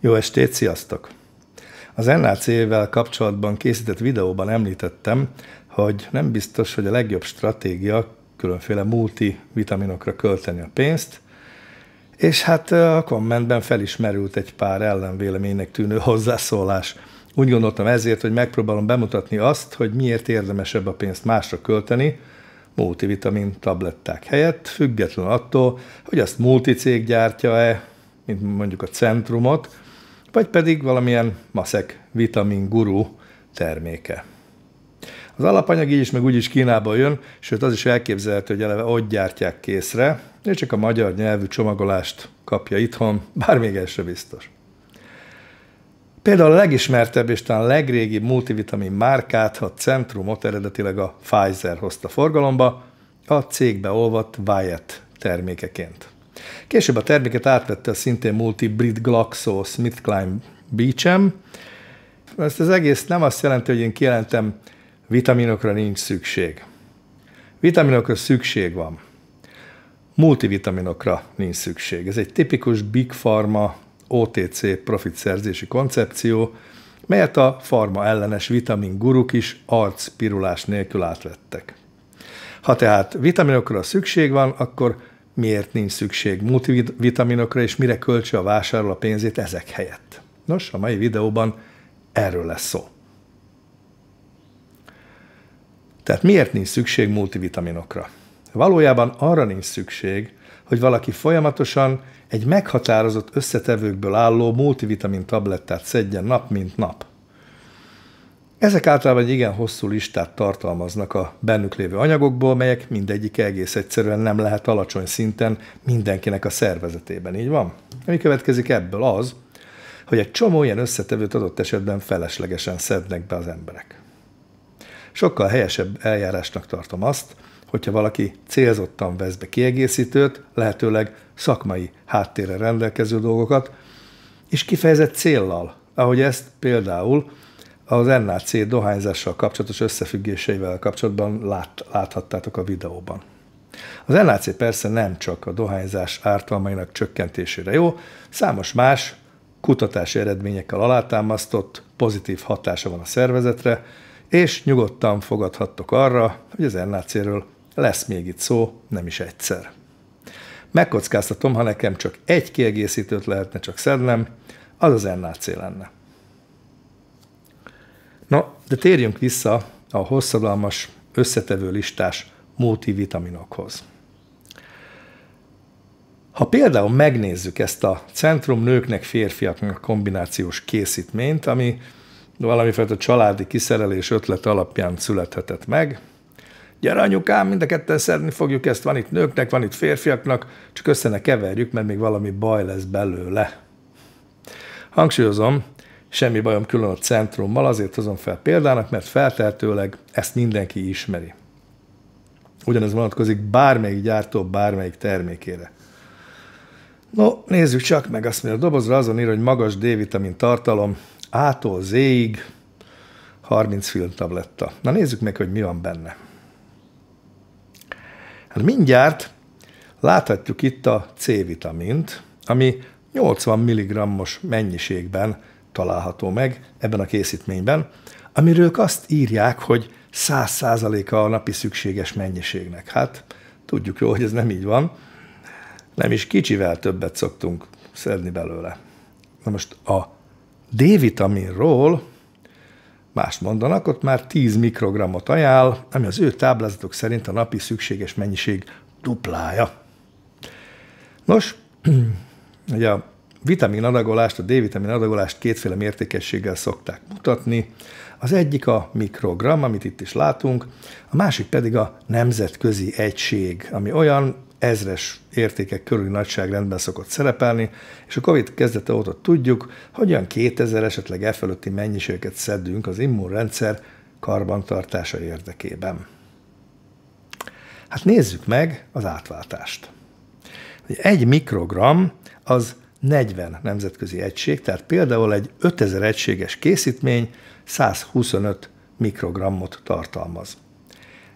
Jó estét, sziasztok! Az NAC-vel kapcsolatban készített videóban említettem, hogy nem biztos, hogy a legjobb stratégia különféle multivitaminokra költeni a pénzt, és hát a kommentben felismerült egy pár ellenvéleménynek tűnő hozzászólás. Úgy gondoltam ezért, hogy megpróbálom bemutatni azt, hogy miért érdemesebb a pénzt másra költeni, multivitamin tabletták helyett, független attól, hogy azt multicég gyártja-e, mint mondjuk a centrumot, vagy pedig valamilyen maszek vitamin guru terméke. Az alapanyag így is meg úgy is Kínába jön, sőt az is elképzelhető, hogy eleve ott gyártják készre, és csak a magyar nyelvű csomagolást kapja itthon, bár még el biztos. Például a legismertebb és talán legrégi multivitamin márkát, a Centrumot eredetileg a Pfizer hozta forgalomba, a cégbe olvadt Wyatt termékeként. Később a terméket átvette a szintén multi brit Glaxo SmithKline Beecham. Ezt az egész nem azt jelenti, hogy én kijelentem, vitaminokra nincs szükség. Vitaminokra szükség van. Multivitaminokra nincs szükség. Ez egy tipikus Big Pharma OTC szerzési koncepció, melyet a farma ellenes vitamin guruk is arcpirulás nélkül átvettek. Ha tehát vitaminokra szükség van, akkor miért nincs szükség multivitaminokra, és mire költse a vásárló a pénzét ezek helyett. Nos, a mai videóban erről lesz szó. Tehát miért nincs szükség multivitaminokra? Valójában arra nincs szükség, hogy valaki folyamatosan egy meghatározott összetevőkből álló multivitamin tablettát szedjen nap mint nap – ezek általában egy igen hosszú listát tartalmaznak a bennük lévő anyagokból, melyek mindegyik egész egyszerűen nem lehet alacsony szinten mindenkinek a szervezetében, így van? Ami következik ebből az, hogy egy csomó ilyen összetevőt adott esetben feleslegesen szednek be az emberek. Sokkal helyesebb eljárásnak tartom azt, hogyha valaki célzottan vesz be kiegészítőt, lehetőleg szakmai háttérre rendelkező dolgokat, és kifejezett céllal, ahogy ezt például az NAC dohányzással kapcsolatos összefüggéseivel kapcsolatban lát, láthattátok a videóban. Az NAC persze nem csak a dohányzás ártalmainak csökkentésére jó, számos más kutatási eredményekkel alátámasztott pozitív hatása van a szervezetre, és nyugodtan fogadhattok arra, hogy az NAC-ről lesz még itt szó, nem is egyszer. Megkockáztatom, ha nekem csak egy kiegészítőt lehetne csak szednem, az az NAC lenne. Na, de térjünk vissza a hosszadalmas összetevő listás multivitaminokhoz. Ha például megnézzük ezt a centrum nőknek férfiaknak kombinációs készítményt, ami valamifajta családi kiszerelés ötlet alapján születhetett meg, gyere anyukám, mind a ketten szedni fogjuk ezt, van itt nőknek, van itt férfiaknak, csak össze ne keverjük, mert még valami baj lesz belőle. Hangsúlyozom, semmi bajom külön a centrummal, azért hozom fel példának, mert felteltőleg ezt mindenki ismeri. Ugyanez vonatkozik bármelyik gyártó bármelyik termékére. No, nézzük csak meg azt, mert a dobozra azon ír, hogy magas D-vitamin tartalom A-tól Z-ig 30 filmtabletta. Na nézzük meg, hogy mi van benne. Hát mindjárt láthatjuk itt a C-vitamint, ami 80 mg-os mennyiségben található meg ebben a készítményben, amiről ők azt írják, hogy 100%-a a napi szükséges mennyiségnek. Hát tudjuk jól, hogy ez nem így van. Nem is kicsivel többet szoktunk szedni belőle. Na most a D-vitaminról mást mondanak, ott már 10 mikrogramot ajánl, ami az ő táblázatok szerint a napi szükséges mennyiség duplája. Nos, ugye a vitamin adagolást, a D-vitamin adagolást kétféle mértékességgel szokták mutatni. Az egyik a mikrogram, amit itt is látunk, a másik pedig a nemzetközi egység, ami olyan ezres értékek körüli nagyságrendben szokott szerepelni, és a COVID kezdete óta tudjuk, hogy olyan 2000 esetleg e fölötti mennyiségeket szedünk az immunrendszer karbantartása érdekében. Hát nézzük meg az átváltást. Egy mikrogram az 40 nemzetközi egység, tehát például egy 5000 egységes készítmény 125 mikrogrammot tartalmaz.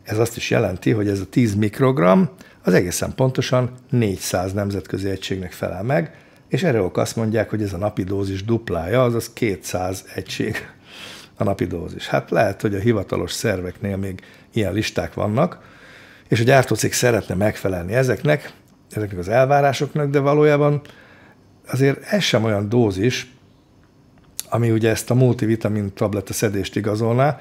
Ez azt is jelenti, hogy ez a 10 mikrogram az egészen pontosan 400 nemzetközi egységnek felel meg, és erre ok azt mondják, hogy ez a napi dózis duplája, azaz 200 egység a napi dózis. Hát lehet, hogy a hivatalos szerveknél még ilyen listák vannak, és a gyártócég szeretne megfelelni ezeknek, ezeknek az elvárásoknak, de valójában azért ez sem olyan dózis, ami ugye ezt a multivitamin tabletta szedést igazolná,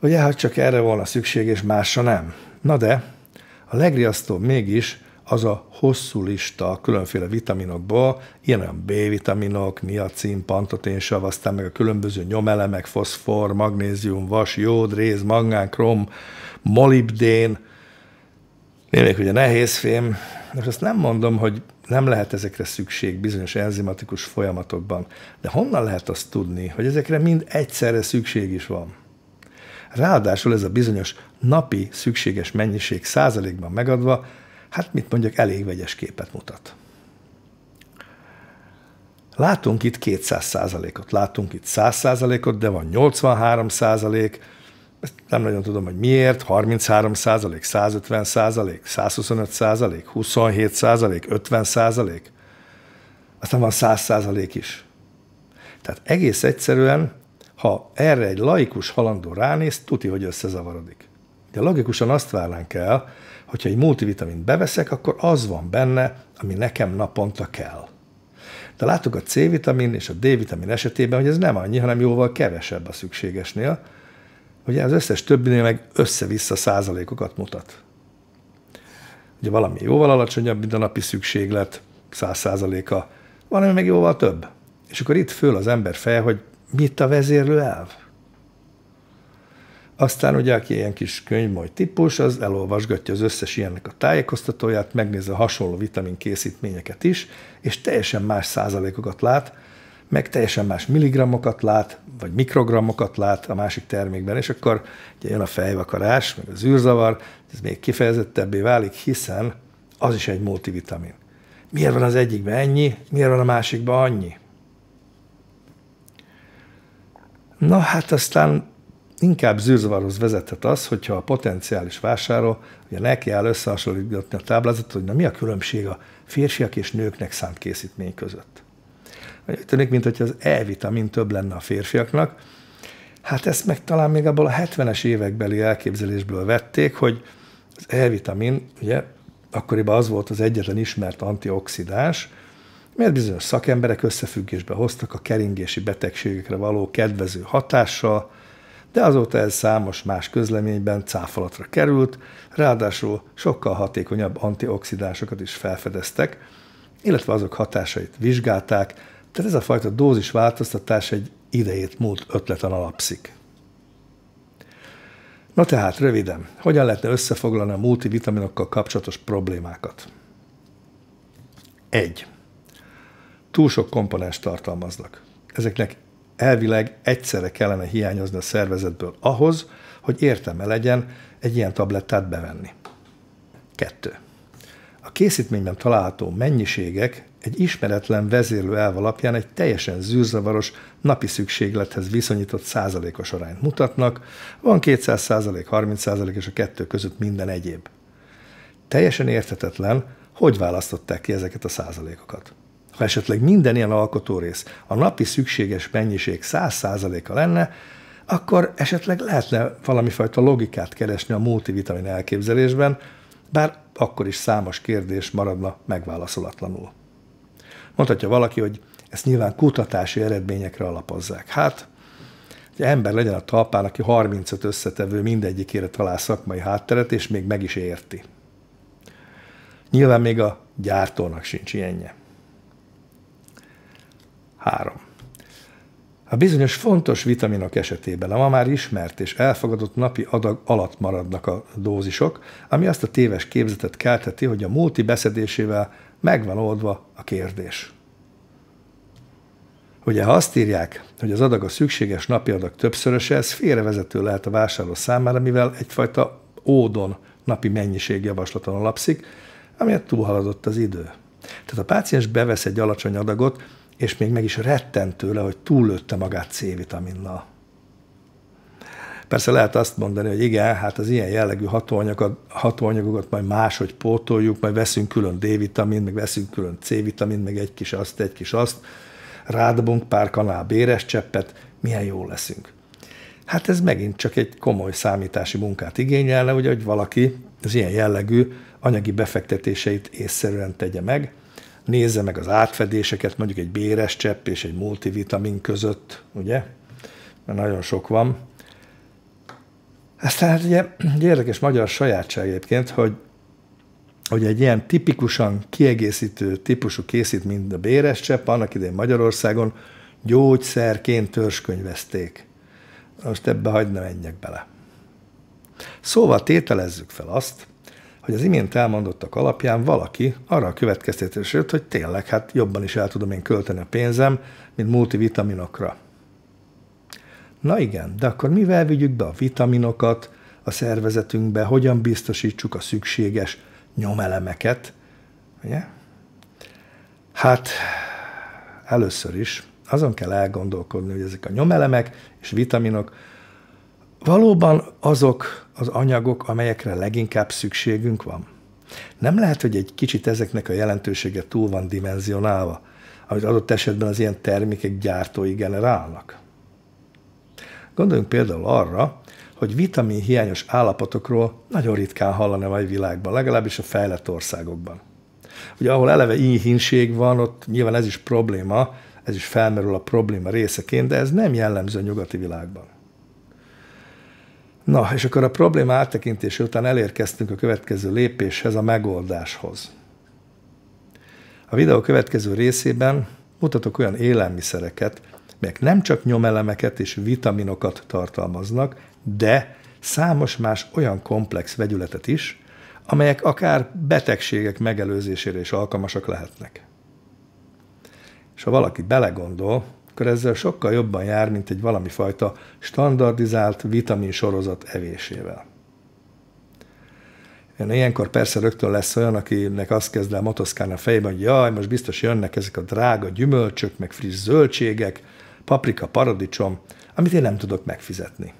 hogy hát csak erre volna szükség, és másra nem. Na de a legriasztóbb mégis az a hosszú lista a különféle vitaminokból, ilyen olyan B-vitaminok, niacin, pantoténsav, aztán meg a különböző nyomelemek, foszfor, magnézium, vas, jód, réz, mangán, krom, molibdén, némelyik ugye nehéz fém, azt nem mondom, hogy nem lehet ezekre szükség bizonyos enzimatikus folyamatokban. De honnan lehet azt tudni, hogy ezekre mind egyszerre szükség is van? Ráadásul ez a bizonyos napi szükséges mennyiség százalékban megadva, hát mit mondjak, elég vegyes képet mutat. Látunk itt 200 százalékot, látunk itt 100 százalékot, de van 83 százalék, ezt nem nagyon tudom, hogy miért, 33 százalék, 150 százalék, 125 százalék, 27 százalék, 50 százalék, aztán van 100 százalék is. Tehát egész egyszerűen, ha erre egy laikus halandó ránéz, tuti, hogy összezavarodik. De logikusan azt várnánk el, hogyha egy multivitamint beveszek, akkor az van benne, ami nekem naponta kell. De látjuk a C-vitamin és a D-vitamin esetében, hogy ez nem annyi, hanem jóval kevesebb a szükségesnél, hogy az összes többinél meg össze-vissza százalékokat mutat. Ugye valami jóval alacsonyabb, mint a napi szükséglet, száz százaléka, valami meg jóval több. És akkor itt föl az ember fel, hogy mit a vezérlő elv? Aztán ugye, aki ilyen kis könyvmoly típus, az elolvasgatja az összes ilyennek a tájékoztatóját, megnézi a hasonló vitamin készítményeket is, és teljesen más százalékokat lát, meg teljesen más milligramokat lát, vagy mikrogramokat lát a másik termékben, és akkor ugye jön a fejvakarás, meg az űrzavar, ez még kifejezettebbé válik, hiszen az is egy multivitamin. Miért van az egyikben ennyi, miért van a másikban annyi? Na hát aztán inkább zűrzavarhoz vezethet az, hogyha a potenciális vásárló ugye neki áll összehasonlítani a táblázatot, hogy na mi a különbség a férfiak és nőknek szánt készítmény között. Úgy tűnik, mint hogy az E-vitamin több lenne a férfiaknak. Hát ezt meg talán még abból a 70-es évekbeli elképzelésből vették, hogy az E-vitamin, ugye, akkoriban az volt az egyetlen ismert antioxidás, mert bizonyos szakemberek összefüggésbe hoztak a keringési betegségekre való kedvező hatással, de azóta ez számos más közleményben cáfolatra került, ráadásul sokkal hatékonyabb antioxidásokat is felfedeztek, illetve azok hatásait vizsgálták, tehát ez a fajta dózis változtatás egy idejét múlt ötleten alapszik. Na tehát, röviden, hogyan lehetne összefoglalni a multivitaminokkal kapcsolatos problémákat? 1. Túl sok komponens tartalmaznak. Ezeknek elvileg egyszerre kellene hiányozni a szervezetből ahhoz, hogy értelme legyen egy ilyen tablettát bevenni. 2. A készítményben található mennyiségek egy ismeretlen vezérlő elv alapján egy teljesen zűrzavaros, napi szükséglethez viszonyított százalékos arányt mutatnak, van 200 százalék, 30 százalék és a kettő között minden egyéb. Teljesen érthetetlen, hogy választották ki ezeket a százalékokat. Ha esetleg minden ilyen alkotórész a napi szükséges mennyiség 100%-a lenne, akkor esetleg lehetne valamifajta logikát keresni a multivitamin elképzelésben, bár akkor is számos kérdés maradna megválaszolatlanul. Mondhatja valaki, hogy ezt nyilván kutatási eredményekre alapozzák. Hát, hogy ember legyen a talpán, aki 35 összetevő mindegyikére talál szakmai hátteret, és még meg is érti. Nyilván még a gyártónak sincs ilyenje. Három. A bizonyos fontos vitaminok esetében a ma már ismert és elfogadott napi adag alatt maradnak a dózisok, ami azt a téves képzetet keltheti, hogy a multi beszedésével megvan oldva a kérdés. Ugye, ha azt írják, hogy az adag a szükséges napi adag többszöröse, ez félrevezető lehet a vásárló számára, mivel egyfajta ódon napi mennyiség javaslaton alapszik, amiért túlhaladott az idő. Tehát a páciens bevesz egy alacsony adagot, és még meg is retten tőle, hogy túllőtte magát C-vitaminnal. Persze lehet azt mondani, hogy igen, hát az ilyen jellegű hatóanyagokat, hatóanyagokat majd máshogy pótoljuk, majd veszünk külön D-vitamin, meg veszünk külön C-vitamin, meg egy kis azt, egy kis azt, rádobunk pár kanál béres cseppet, milyen jó leszünk. Hát ez megint csak egy komoly számítási munkát igényelne, ugye, hogy valaki az ilyen jellegű anyagi befektetéseit észszerűen tegye meg, nézze meg az átfedéseket, mondjuk egy béres csepp és egy multivitamin között, ugye? Mert nagyon sok van. Aztán hát ugye egy érdekes magyar sajátság egyébként, hogy, hogy egy ilyen tipikusan kiegészítő típusú készít, mint a béres csepp, annak idején Magyarországon gyógyszerként törskönyvezték. Most ebbe hagyd ne menjek bele. Szóval tételezzük fel azt, hogy az imént elmondottak alapján valaki arra a következtetésre jött, hogy tényleg, hát jobban is el tudom én költeni a pénzem, mint multivitaminokra. Na igen, de akkor mivel vigyük be a vitaminokat a szervezetünkbe, hogyan biztosítsuk a szükséges nyomelemeket, ugye? Hát először is azon kell elgondolkodni, hogy ezek a nyomelemek és vitaminok valóban azok az anyagok, amelyekre leginkább szükségünk van. Nem lehet, hogy egy kicsit ezeknek a jelentősége túl van dimenzionálva, amit adott esetben az ilyen termékek gyártói generálnak. Gondoljunk például arra, hogy vitamin hiányos állapotokról nagyon ritkán hallani a mai világban, legalábbis a fejlett országokban. Ugye ahol eleve íhínség van, ott nyilván ez is probléma, ez is felmerül a probléma részeként, de ez nem jellemző a nyugati világban. Na, és akkor a probléma áttekintése után elérkeztünk a következő lépéshez, a megoldáshoz. A videó következő részében mutatok olyan élelmiszereket, melyek nem csak nyomelemeket és vitaminokat tartalmaznak, de számos más olyan komplex vegyületet is, amelyek akár betegségek megelőzésére is alkalmasak lehetnek. És ha valaki belegondol, akkor ezzel sokkal jobban jár, mint egy valami fajta standardizált vitamin sorozat evésével. Én ilyenkor persze rögtön lesz olyan, akinek azt kezd el motoszkálni a fejében, hogy jaj, most biztos jönnek ezek a drága gyümölcsök, meg friss zöldségek, paprika, paradicsom, amit én nem tudok megfizetni.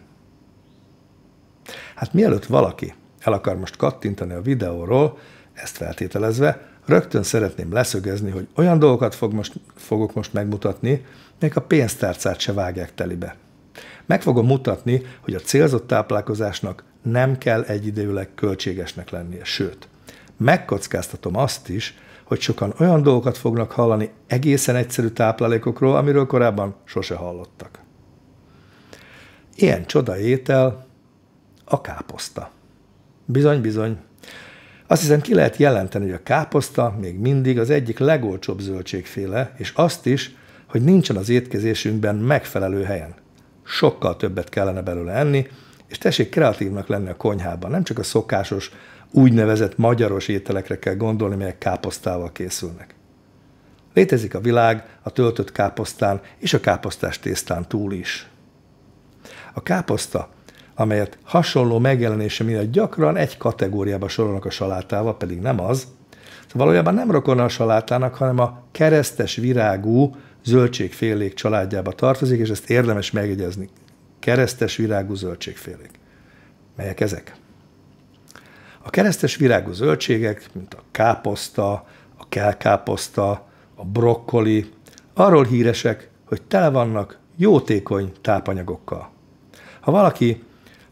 Hát mielőtt valaki el akar most kattintani a videóról, ezt feltételezve, rögtön szeretném leszögezni, hogy olyan dolgokat fog most, fogok most megmutatni, még a pénztárcát se vágják telibe. Meg fogom mutatni, hogy a célzott táplálkozásnak nem kell egyidejűleg költségesnek lennie, sőt, megkockáztatom azt is, hogy sokan olyan dolgokat fognak hallani egészen egyszerű táplálékokról, amiről korábban sose hallottak. Ilyen csoda étel a káposzta. Bizony, bizony. Azt hiszem ki lehet jelenteni, hogy a káposzta még mindig az egyik legolcsóbb zöldségféle, és azt is, hogy nincsen az étkezésünkben megfelelő helyen. Sokkal többet kellene belőle enni, és tessék kreatívnak lenni a konyhában, nem csak a szokásos úgynevezett magyaros ételekre kell gondolni, melyek káposztával készülnek. Létezik a világ a töltött káposztán és a káposztás tésztán túl is. A káposzta, amelyet hasonló megjelenése miatt gyakran egy kategóriába sorolnak a salátával, pedig nem az, szóval valójában nem rokon a salátának, hanem a keresztes virágú zöldségfélék családjába tartozik, és ezt érdemes megjegyezni. Keresztes virágú zöldségfélék. Melyek ezek? A keresztes virágú zöldségek, mint a káposzta, a kelkáposzta, a brokkoli, arról híresek, hogy tele vannak jótékony tápanyagokkal. Ha valaki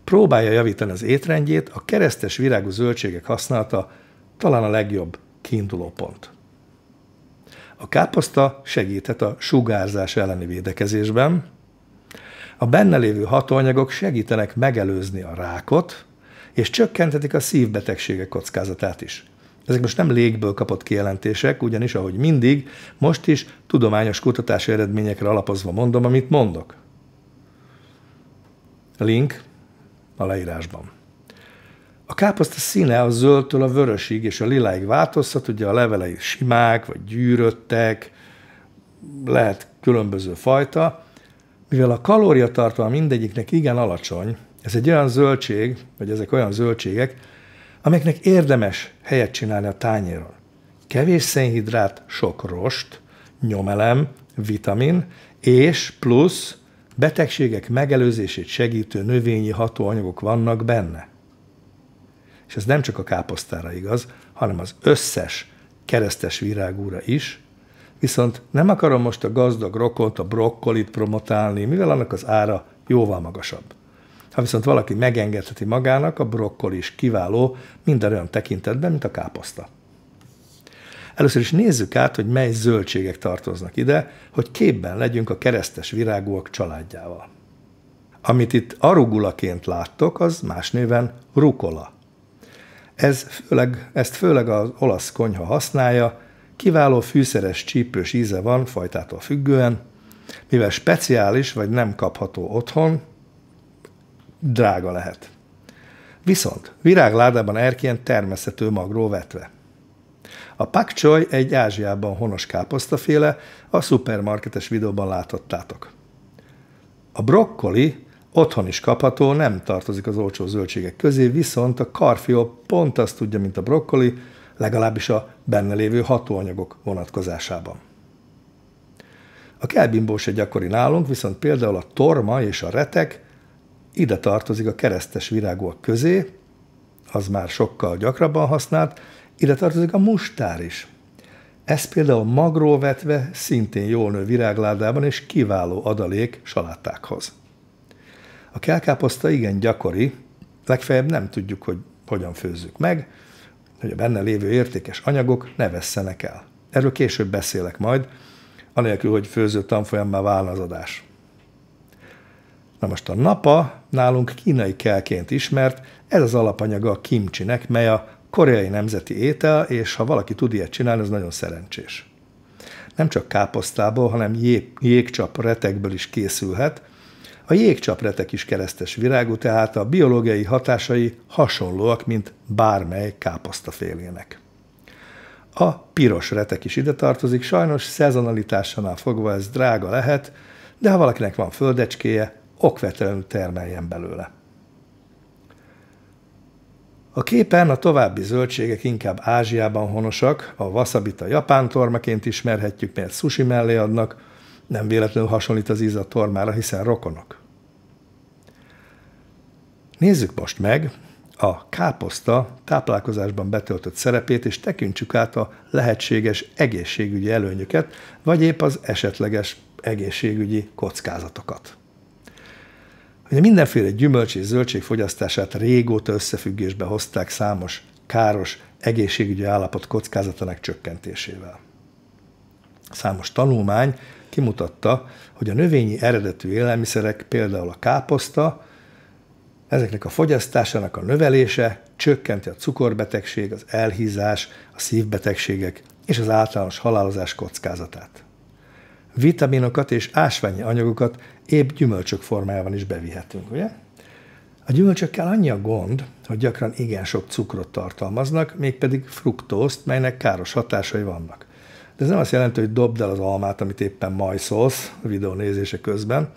próbálja javítani az étrendjét, a keresztes virágú zöldségek használata talán a legjobb kiinduló pont. A káposzta segíthet a sugárzás elleni védekezésben, a benne lévő hatóanyagok segítenek megelőzni a rákot, és csökkentetik a szívbetegségek kockázatát is. Ezek most nem légből kapott kijelentések, ugyanis, ahogy mindig, most is tudományos kutatási eredményekre alapozva mondom, amit mondok. Link a leírásban. A káposzta színe a zöldtől a vörösig és a liláig változhat, ugye a levelei simák, vagy gyűröttek, lehet különböző fajta. Mivel a kalóriatartalma mindegyiknek igen alacsony, ez egy olyan zöldség, vagy ezek olyan zöldségek, amiknek érdemes helyet csinálni a tányéron. Kevés szénhidrát, sok rost, nyomelem, vitamin, és plusz betegségek megelőzését segítő növényi hatóanyagok vannak benne. És ez nem csak a káposztára igaz, hanem az összes keresztes virágúra is, viszont nem akarom most a gazdag rokont, a brokkolit promotálni, mivel annak az ára jóval magasabb. Ha viszont valaki megengedheti magának, a brokkoli is kiváló minden olyan tekintetben, mint a káposzta. Először is nézzük át, hogy mely zöldségek tartoznak ide, hogy képben legyünk a keresztes virágúak családjával. Amit itt arugulaként láttok, az más néven rukola. Ez főleg, ezt főleg az olasz konyha használja, kiváló fűszeres csípős íze van fajtától függően, mivel speciális vagy nem kapható otthon, drága lehet. Viszont virágládában erként termeszető magról vetve. A pak choy egy Ázsiában honos káposztaféle, a szupermarketes videóban láthattátok. A brokkoli otthon is kapható, nem tartozik az olcsó zöldségek közé, viszont a karfiol pont azt tudja, mint a brokkoli, legalábbis a benne lévő hatóanyagok vonatkozásában. A kelbimbó se gyakori nálunk, viszont például a torma és a retek ide tartozik a keresztes virágok közé, az már sokkal gyakrabban használt, ide tartozik a mustár is. Ez például magról vetve szintén jól nő virágládában és kiváló adalék salátákhoz. A kelkáposzta igen gyakori, legfeljebb nem tudjuk, hogy hogyan főzzük meg, hogy a benne lévő értékes anyagok ne vesszenek el. Erről később beszélek majd, anélkül, hogy főző tanfolyammal válna az adás. Na most a napa nálunk kínai kelként ismert, ez az alapanyaga a kimcsinek, mely a koreai nemzeti étel, és ha valaki tud ilyet csinálni, az nagyon szerencsés. Nem csak káposztából, hanem jé- jégcsap retekből is készülhet. A jégcsap retek is keresztes virágú, tehát a biológiai hatásai hasonlóak, mint bármely káposztafélének. A piros retek is ide tartozik, sajnos szezonalitásánál fogva ez drága lehet, de ha valakinek van földecskéje, okvetlenül termeljen belőle. A képen a további zöldségek inkább Ázsiában honosak, a a japán tormaként ismerhetjük, mert sushi mellé adnak, nem véletlenül hasonlít az íz a tormára, hiszen rokonok. Nézzük most meg a káposzta táplálkozásban betöltött szerepét, és tekintsük át a lehetséges egészségügyi előnyöket, vagy épp az esetleges egészségügyi kockázatokat hogy a mindenféle gyümölcs és zöldség fogyasztását régóta összefüggésbe hozták számos káros egészségügyi állapot kockázatának csökkentésével. Számos tanulmány kimutatta, hogy a növényi eredetű élelmiszerek, például a káposzta, ezeknek a fogyasztásának a növelése csökkenti a cukorbetegség, az elhízás, a szívbetegségek és az általános halálozás kockázatát vitaminokat és ásványi anyagokat épp gyümölcsök formájában is bevihetünk, ugye? A gyümölcsökkel annyi a gond, hogy gyakran igen sok cukrot tartalmaznak, mégpedig fruktózt, melynek káros hatásai vannak. De ez nem azt jelenti, hogy dobd el az almát, amit éppen majszolsz nézése közben.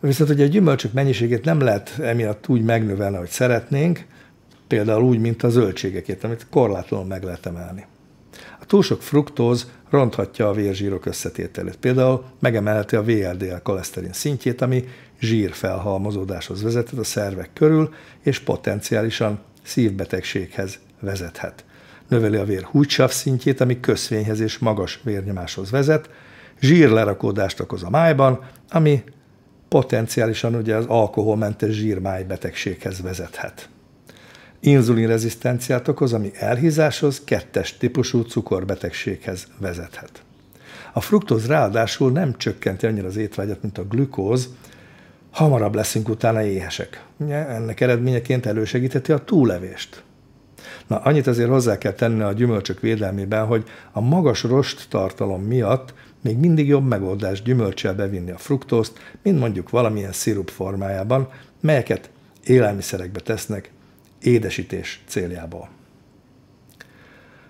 Viszont ugye a gyümölcsök mennyiségét nem lehet emiatt úgy megnövelni, hogy szeretnénk, például úgy, mint a zöldségekét, amit korlátlanul meg lehet emelni túl sok fruktóz ronthatja a vérzsírok összetételét. Például megemelheti a VLDL koleszterin szintjét, ami zsírfelhalmozódáshoz vezetett a szervek körül, és potenciálisan szívbetegséghez vezethet. Növeli a vér húgysav szintjét, ami köszvényhez és magas vérnyomáshoz vezet, zsírlerakódást okoz a májban, ami potenciálisan ugye az alkoholmentes zsírmájbetegséghez vezethet inzulinrezisztenciát okoz, ami elhízáshoz, kettes típusú cukorbetegséghez vezethet. A fruktóz ráadásul nem csökkenti annyira az étvágyat, mint a glükóz, hamarabb leszünk utána éhesek. Ennek eredményeként elősegítheti a túlevést. Na, annyit azért hozzá kell tenni a gyümölcsök védelmében, hogy a magas rost tartalom miatt még mindig jobb megoldás gyümölcsel bevinni a fruktózt, mint mondjuk valamilyen szirup formájában, melyeket élelmiszerekbe tesznek édesítés céljából.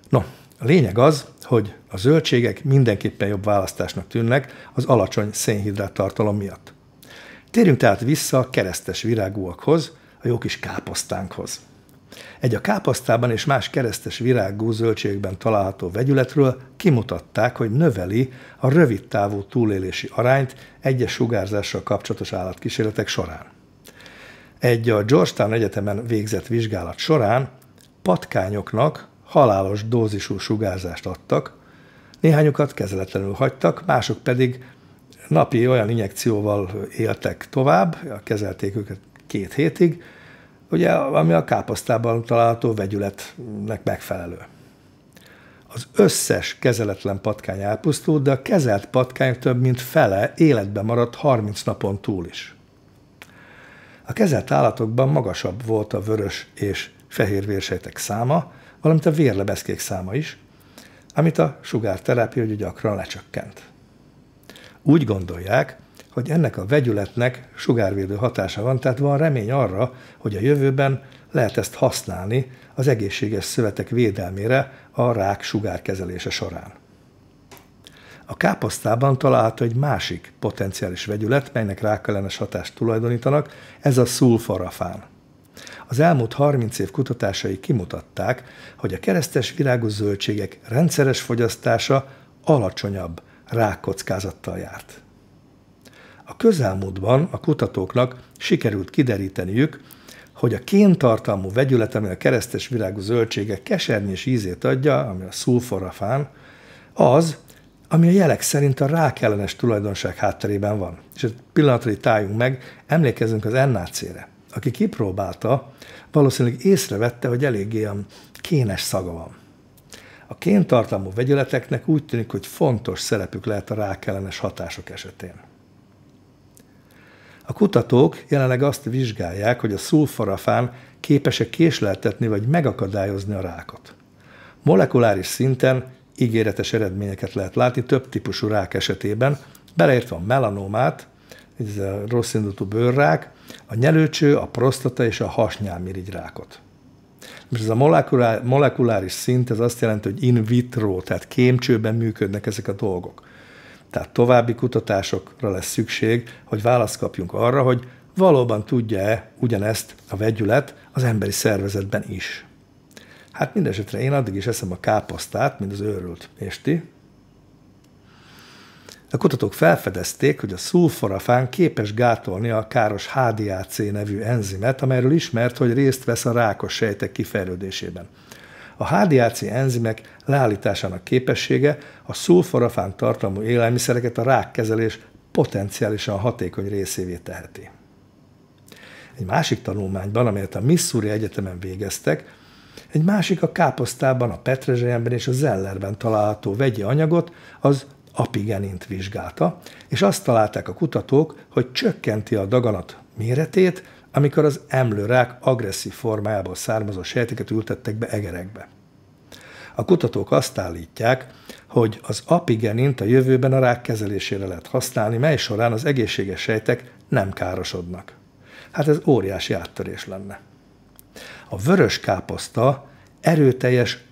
No, a lényeg az, hogy a zöldségek mindenképpen jobb választásnak tűnnek az alacsony szénhidrát tartalom miatt. Térjünk tehát vissza a keresztes virágúakhoz, a jó kis káposztánkhoz. Egy a káposztában és más keresztes virágú zöldségben található vegyületről kimutatták, hogy növeli a rövid távú túlélési arányt egyes sugárzással kapcsolatos állatkísérletek során. Egy a Georgetown Egyetemen végzett vizsgálat során patkányoknak halálos dózisú sugárzást adtak, néhányukat kezeletlenül hagytak, mások pedig napi olyan injekcióval éltek tovább, kezelték őket két hétig, ugye, ami a káposztában található vegyületnek megfelelő. Az összes kezeletlen patkány elpusztult, de a kezelt patkány több mint fele életben maradt 30 napon túl is. A kezelt állatokban magasabb volt a vörös és fehér vérsejtek száma, valamint a vérlebeszkék száma is, amit a sugárterápia gyakran lecsökkent. Úgy gondolják, hogy ennek a vegyületnek sugárvédő hatása van, tehát van remény arra, hogy a jövőben lehet ezt használni az egészséges szövetek védelmére a rák sugárkezelése során. A káposztában található egy másik potenciális vegyület, melynek rákellenes hatást tulajdonítanak, ez a szulforafán. Az elmúlt 30 év kutatásai kimutatták, hogy a keresztes virágú zöldségek rendszeres fogyasztása alacsonyabb rákockázattal járt. A közelmúltban a kutatóknak sikerült kideríteniük, hogy a kéntartalmú vegyület, ami a keresztes virágú zöldségek kesernyés ízét adja, ami a szulforafán, az ami a jelek szerint a rákellenes tulajdonság hátterében van. És egy pillanatra itt álljunk meg, emlékezzünk az NAC-re. Aki kipróbálta, valószínűleg észrevette, hogy eléggé a kénes szaga van. A kéntartalmú vegyületeknek úgy tűnik, hogy fontos szerepük lehet a rákellenes hatások esetén. A kutatók jelenleg azt vizsgálják, hogy a szulforafán e késleltetni vagy megakadályozni a rákot. Molekuláris szinten ígéretes eredményeket lehet látni több típusú rák esetében, beleértve a melanomát, ez a rossz bőrrák, a nyelőcső, a prostata és a rákot. Most ez a molekulá- molekuláris szint, ez azt jelenti, hogy in vitro, tehát kémcsőben működnek ezek a dolgok. Tehát további kutatásokra lesz szükség, hogy választ kapjunk arra, hogy valóban tudja-e ugyanezt a vegyület az emberi szervezetben is. Hát mindesetre én addig is eszem a káposztát, mint az őrült. És ti? A kutatók felfedezték, hogy a szulforafán képes gátolni a káros HDAC nevű enzimet, amelyről ismert, hogy részt vesz a rákos sejtek kifejlődésében. A HDAC enzimek leállításának képessége a szulforafán tartalmú élelmiszereket a rákkezelés potenciálisan hatékony részévé teheti. Egy másik tanulmányban, amelyet a Missouri Egyetemen végeztek, egy másik a káposztában, a petrezselyemben és a zellerben található vegyi anyagot, az apigenint vizsgálta, és azt találták a kutatók, hogy csökkenti a daganat méretét, amikor az emlőrák agresszív formájából származó sejteket ültettek be egerekbe. A kutatók azt állítják, hogy az apigenint a jövőben a rák kezelésére lehet használni, mely során az egészséges sejtek nem károsodnak. Hát ez óriási áttörés lenne. A vörös káposzta erőteljes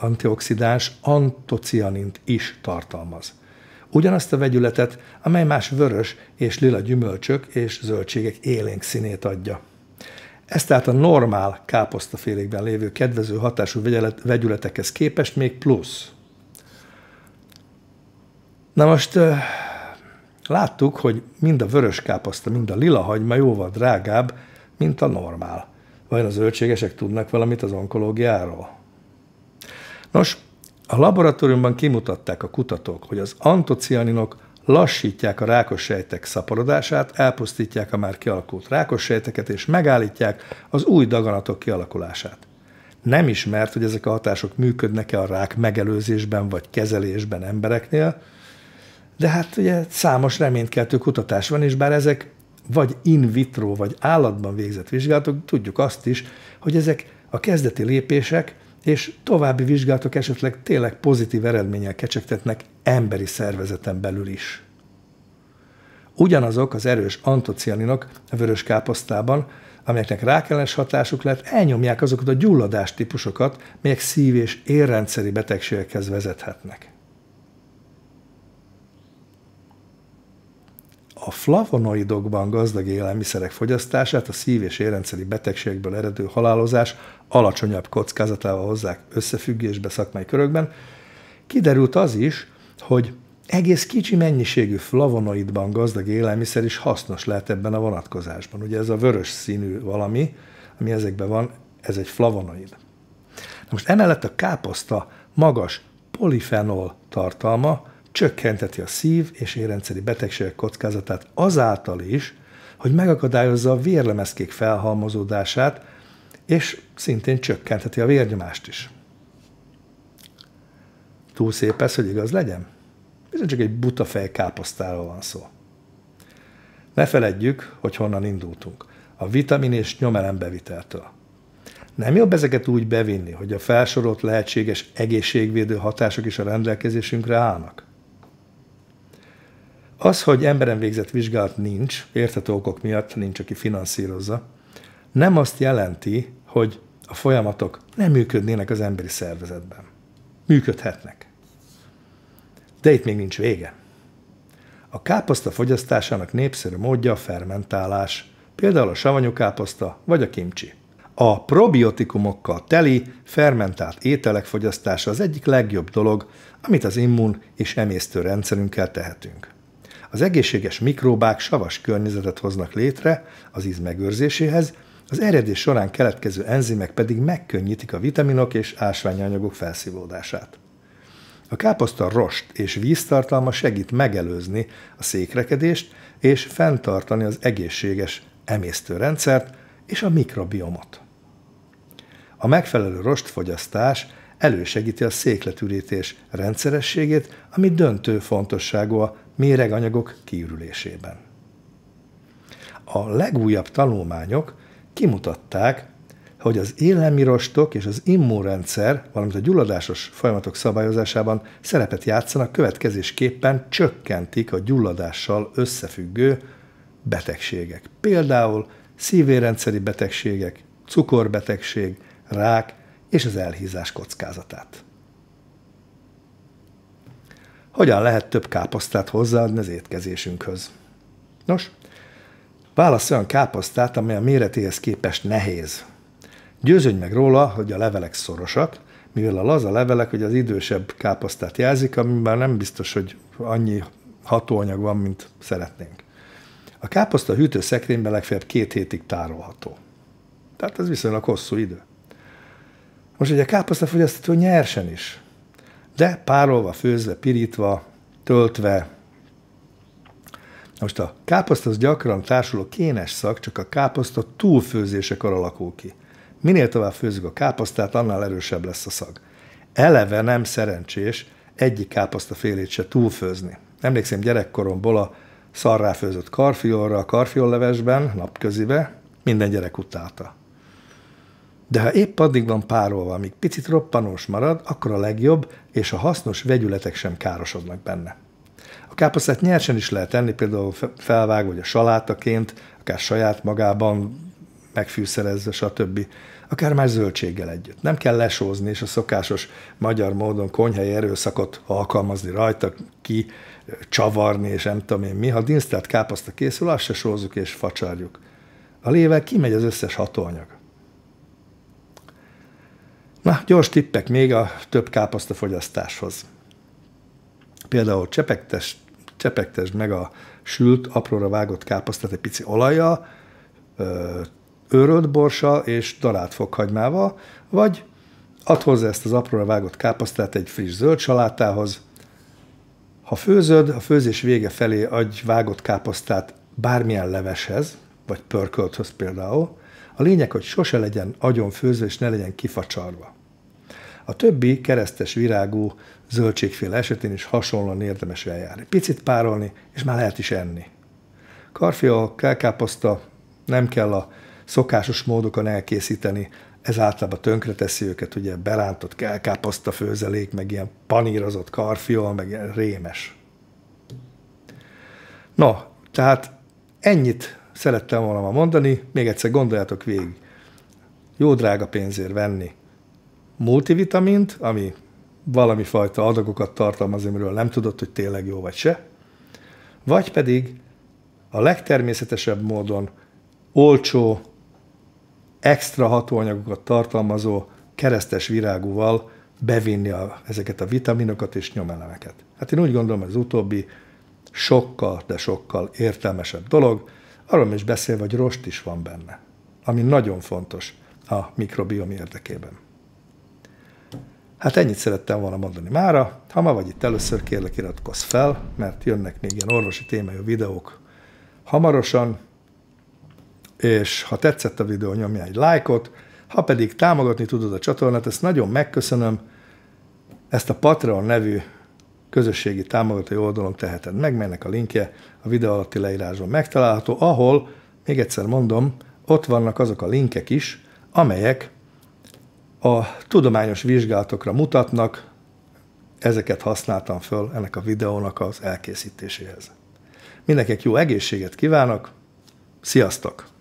antioxidáns antocianint is tartalmaz. Ugyanazt a vegyületet, amely más vörös és lila gyümölcsök és zöldségek élénk színét adja. Ez tehát a normál káposztafélékben lévő kedvező hatású vegyületekhez képest még plusz. Na most láttuk, hogy mind a vörös káposzta, mind a lila hagyma jóval drágább, mint a normál. Vajon az zöldségesek tudnak valamit az onkológiáról? Nos, a laboratóriumban kimutatták a kutatók, hogy az antocianinok lassítják a rákos sejtek szaporodását, elpusztítják a már kialakult rákos sejteket, és megállítják az új daganatok kialakulását. Nem ismert, hogy ezek a hatások működnek-e a rák megelőzésben vagy kezelésben embereknél, de hát ugye számos reménykeltő kutatás van, és bár ezek vagy in vitro, vagy állatban végzett vizsgálatok, tudjuk azt is, hogy ezek a kezdeti lépések és további vizsgálatok esetleg tényleg pozitív eredménnyel kecsegtetnek emberi szervezeten belül is. Ugyanazok az erős antocianinok a vörös káposztában, amelyeknek rákellenes hatásuk lehet, elnyomják azokat a gyulladás típusokat, melyek szív- és érrendszeri betegségekhez vezethetnek. a flavonoidokban gazdag élelmiszerek fogyasztását a szív- és érrendszeri betegségből eredő halálozás alacsonyabb kockázatával hozzák összefüggésbe szakmai körökben, kiderült az is, hogy egész kicsi mennyiségű flavonoidban gazdag élelmiszer is hasznos lehet ebben a vonatkozásban. Ugye ez a vörös színű valami, ami ezekben van, ez egy flavonoid. Na most emellett a káposzta magas polifenol tartalma, csökkenteti a szív- és érrendszeri betegségek kockázatát azáltal is, hogy megakadályozza a vérlemezkék felhalmozódását, és szintén csökkentheti a vérnyomást is. Túl szép ez, hogy igaz legyen? Bizony csak egy buta fej káposztáról van szó. Ne feledjük, hogy honnan indultunk. A vitamin és beviteltől. Nem jobb ezeket úgy bevinni, hogy a felsorolt lehetséges egészségvédő hatások is a rendelkezésünkre állnak? Az, hogy emberen végzett vizsgálat nincs, érthető okok miatt nincs, aki finanszírozza, nem azt jelenti, hogy a folyamatok nem működnének az emberi szervezetben. Működhetnek. De itt még nincs vége. A káposzta fogyasztásának népszerű módja a fermentálás, például a káposzta vagy a kimcsi. A probiotikumokkal teli, fermentált ételek fogyasztása az egyik legjobb dolog, amit az immun és emésztő rendszerünkkel tehetünk. Az egészséges mikróbák savas környezetet hoznak létre az íz megőrzéséhez, az eredés során keletkező enzimek pedig megkönnyítik a vitaminok és ásványanyagok felszívódását. A káposzta rost és víztartalma segít megelőzni a székrekedést és fenntartani az egészséges emésztőrendszert és a mikrobiomot. A megfelelő rostfogyasztás elősegíti a székletürítés rendszerességét, ami döntő fontosságú a méreganyagok kiürülésében. A legújabb tanulmányok kimutatták, hogy az élelmirostok és az immunrendszer, valamint a gyulladásos folyamatok szabályozásában szerepet játszanak, következésképpen csökkentik a gyulladással összefüggő betegségek. Például szívérendszeri betegségek, cukorbetegség, rák, és az elhízás kockázatát. Hogyan lehet több káposztát hozzáadni az étkezésünkhöz? Nos, válasz olyan káposztát, amely a méretéhez képest nehéz. Győződj meg róla, hogy a levelek szorosak, mivel a laza levelek hogy az idősebb káposztát jelzik, amiben nem biztos, hogy annyi hatóanyag van, mint szeretnénk. A káposzta hűtőszekrényben legfeljebb két hétig tárolható. Tehát ez viszonylag hosszú idő. Most ugye káposzta fogyasztható nyersen is, de párolva, főzve, pirítva, töltve. Most a az gyakran társuló kénes szak csak a káposzta túlfőzésekor alakul ki. Minél tovább főzzük a káposztát, annál erősebb lesz a szag. Eleve nem szerencsés egyik káposzta félét se túlfőzni. Emlékszem gyerekkoromból a szarráfőzött karfiolra a karfiollevesben, napközibe, minden gyerek utálta. De ha épp addig van párolva, amíg picit roppanós marad, akkor a legjobb, és a hasznos vegyületek sem károsodnak benne. A káposztát nyersen is lehet enni, például felvágva, vagy a salátaként, akár saját magában megfűszerezve, stb. Akár már zöldséggel együtt. Nem kell lesózni, és a szokásos magyar módon konyhai erőszakot alkalmazni rajta, ki csavarni, és nem tudom én mi. Ha dinsztelt káposzta készül, azt se sózzuk és facsarjuk. A lével kimegy az összes hatóanyag. Na, gyors tippek még a több káposzta fogyasztáshoz. Például csepegtes, csepegtesd meg a sült, apróra vágott káposztát egy pici olajjal, őrölt borsa és darált fokhagymával, vagy add hozzá ezt az apróra vágott káposztát egy friss zöld salátához. Ha főzöd, a főzés vége felé adj vágott káposztát bármilyen leveshez, vagy pörkölthöz például, a lényeg, hogy sose legyen agyon főzve és ne legyen kifacsarva. A többi keresztes virágú zöldségféle esetén is hasonlóan érdemes eljárni. Picit párolni, és már lehet is enni. Karfiol, kelkáposzta, nem kell a szokásos módokon elkészíteni, ez általában teszi őket, ugye berántott kelkáposzta főzelék, meg ilyen panírozott karfiol, meg ilyen rémes. Na, tehát ennyit szerettem volna ma mondani, még egyszer gondoljátok végig. Jó drága pénzért venni multivitamint, ami valami fajta adagokat tartalmaz, amiről nem tudod, hogy tényleg jó vagy se, vagy pedig a legtermészetesebb módon olcsó, extra hatóanyagokat tartalmazó keresztes virágúval bevinni a, ezeket a vitaminokat és nyomelemeket. Hát én úgy gondolom, hogy az utóbbi sokkal, de sokkal értelmesebb dolog, Arról is beszél, hogy rost is van benne, ami nagyon fontos a mikrobiom érdekében. Hát ennyit szerettem volna mondani mára. Ha ma vagy itt először, kérlek iratkozz fel, mert jönnek még ilyen orvosi témájú videók hamarosan, és ha tetszett a videó, nyomj egy lájkot, ha pedig támogatni tudod a csatornát, ezt nagyon megköszönöm, ezt a Patreon nevű közösségi támogatói oldalon teheted meg, melynek a linkje a videó alatti leírásban megtalálható, ahol, még egyszer mondom, ott vannak azok a linkek is, amelyek a tudományos vizsgálatokra mutatnak, ezeket használtam föl ennek a videónak az elkészítéséhez. Mindenkinek jó egészséget kívánok, sziasztok!